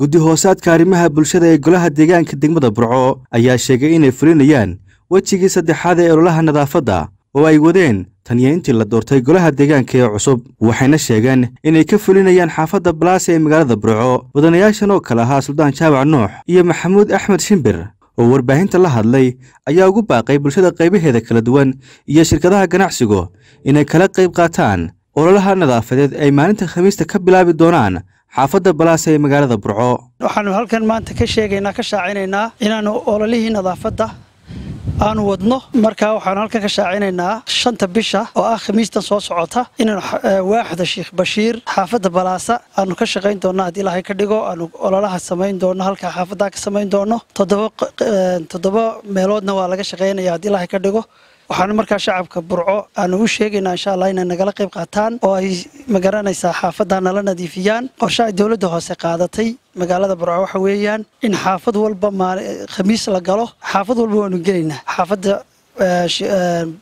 guddi hoosaadka arrimaha bulshada ee golaha deegaanka degmada burco ayaa sheegay inay fulinayaan wejigii saddexaad ee ololaha nadaafadda oo ay wadeen taniyo intii la doortay golaha deegaanka ee cusub waxayna sheegeen inay ka fulinayaan xaafadda balaasa ee magaalada burco mudanayaashan oo kale ahaa suldaan jaawac nuux iyo maxamuud axmed shimbir oo warbaahinta la hadlay ayaa ugu baaqay bulshada qaybaheeda kala duwan iyo shirkadaha ganacsigu inay kala qayb qaataan ololaha nadaafadeed ay maalinta khamiista ka bilaabi doonaan xaafadda balaas ee magaalada burco waxaanu halkan maanta ka sheegaynaa ka shaacinaynaa inaanu ololihii nadaafadda aanu wadno markaa waxaanu halkan ka shaacinaynaa shanta bisha oo ah khamiistan soo socota inaanu eh, waaxda sheikh bashiir xaafadda balaasa aanu ka shaqayn doonno haddii ilaahay ka dhigo aanu ololaha samayn doonno halkaa xaafadaa ka samayn doonno toddoba eh, meeloodna waa laga shaqaynaya haddii ilaahay ka dhigo waxaan markaa shacabka burco aan ugu sheegaynaa insha allah inay nagala qayb qaataan oo ay magaranaysaa xaafaddaa nala nadiifiyaan ay dowladda hoose qaadatay magaalada burco waxa weeyaan in xaafad walba khamiis la galo xaafad walba waanu gelaynaa xaafadda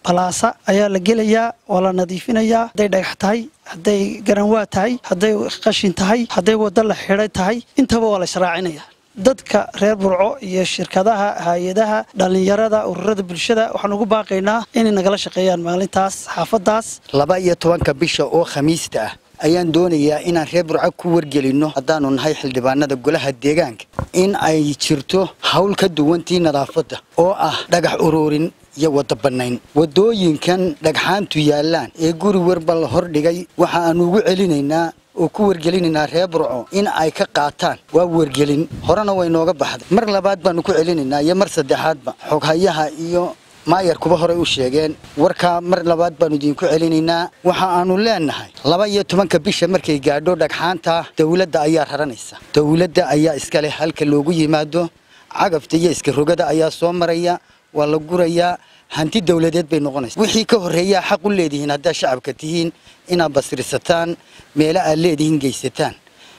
balaasa eh, eh, ayaa la gelayaa waa la nadiifinayaa hadday dhagax tahay hadday garanwaa tahay hadday qashin tahay hadday waddo la xidhay tahay intaba waa la israacinaya dadka reer burco iyo shirkadaha hay-adaha dhallinyarada ururada bulshada waxaan ugu baaqaynaa inay nagala shaqeeyaan maalintaas xaafadaas laba iyo tobanka bisha oo khamiista ah ayaan doonayaa inaan reer burco ku wargelinno haddaanu nahay xildhibaanada golaha deegaanka in ay jirto howl ka duwantii nadaafadda oo ah dhagax uruurin iyo wada bannayn waddooyinkan dhagxaantu yaallaan ee guri warba la hordhigay waxa aan ugu celinaynaa oo ku wargelinaynaa ree burco in ay ka qaataan waa wargelin horena way nooga baxday mar labaad baanu ku celinaynaa iyo mar saddexaadba xoghayaha iyo maayar kuba horey u sheegeen warkaa mar labaad baanu idiinku celinaynaa waxa aanu leenahay laba iyo tobanka bisha markay gaadho dhagxaanta dowladda ayaa raranaysa dowladda ayaa iska leh halka loogu yimaado cagafta iyo iska rogada ayaa soo maraya waa la gurayaa hanti dowladeed bay noqonaysa wixii ka horreeyaa xaq u leedihiin haddaad shacabka tihiin inaad basrisataan meelo aad leedihiin geysataan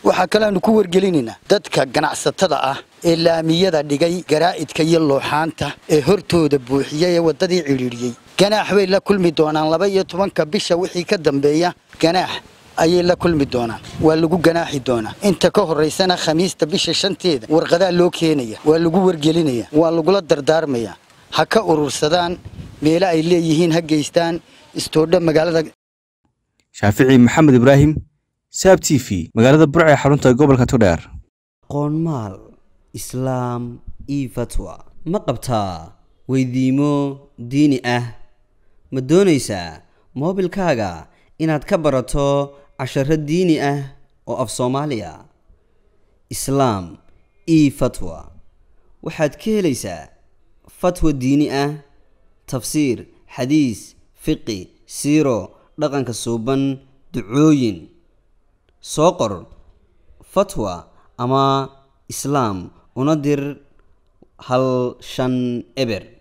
waxaa kaleaanu ku wargelinaynaa dadka ganacsatada ah ee laamiyada dhigay garaa'idka iyo looxaanta ee hortooda buuxiyey ee waddadii cidhiidhiyey ganaax bay la kulmi doonaan laba iyo tobanka bisha wixii ka dambeeya ganaax ayay la kulmi doonaan waa lagu ganaaxi doonaa inta ka horraysana khamiista bisha shanteeda warqadaa loo keenaya waa lagu wargelinaya waa lagula dardaarmayaa ha ka urursadaan meelo ay leeyihiin ha geystaan istoodha magaalada shaafici maxamed ibraahim saab t v magaalada burca ee xarunta gobolka todheer qoonmaal islaam io fatwa ma qabtaa weydiimo diini ah ma doonaysaa moobilkaaga inaad ka barato casharo diini ah oo af soomaaliya islaam io fatwa waxaad ka helaysaa fatwa diini ah tafsiir xadiis fiqi siiro dhaqanka suuban ducooyin soo qor fatwa ama islaam una dir hal shan eber